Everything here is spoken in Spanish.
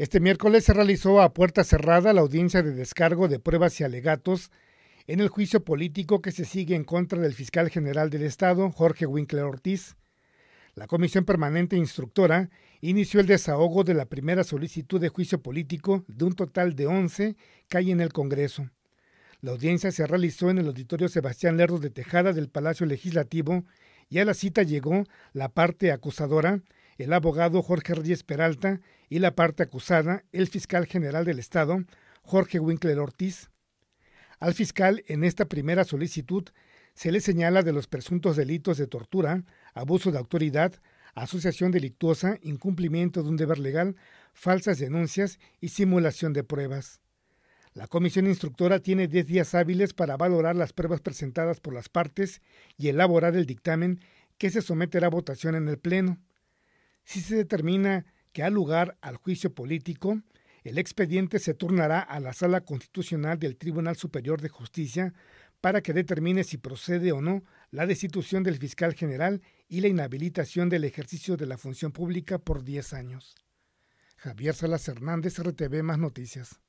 Este miércoles se realizó a puerta cerrada la audiencia de descargo de pruebas y alegatos en el juicio político que se sigue en contra del fiscal general del Estado, Jorge Winkler Ortiz. La Comisión Permanente Instructora inició el desahogo de la primera solicitud de juicio político de un total de 11 que hay en el Congreso. La audiencia se realizó en el auditorio Sebastián Lerdo de Tejada del Palacio Legislativo y a la cita llegó la parte acusadora, el abogado Jorge Reyes Peralta y la parte acusada, el fiscal general del Estado, Jorge Winkler Ortiz. Al fiscal, en esta primera solicitud, se le señala de los presuntos delitos de tortura, abuso de autoridad, asociación delictuosa, incumplimiento de un deber legal, falsas denuncias y simulación de pruebas. La comisión instructora tiene 10 días hábiles para valorar las pruebas presentadas por las partes y elaborar el dictamen que se someterá a votación en el Pleno. Si se determina que ha lugar al juicio político, el expediente se turnará a la Sala Constitucional del Tribunal Superior de Justicia para que determine si procede o no la destitución del fiscal general y la inhabilitación del ejercicio de la función pública por 10 años. Javier Salas Hernández, RTV Más Noticias.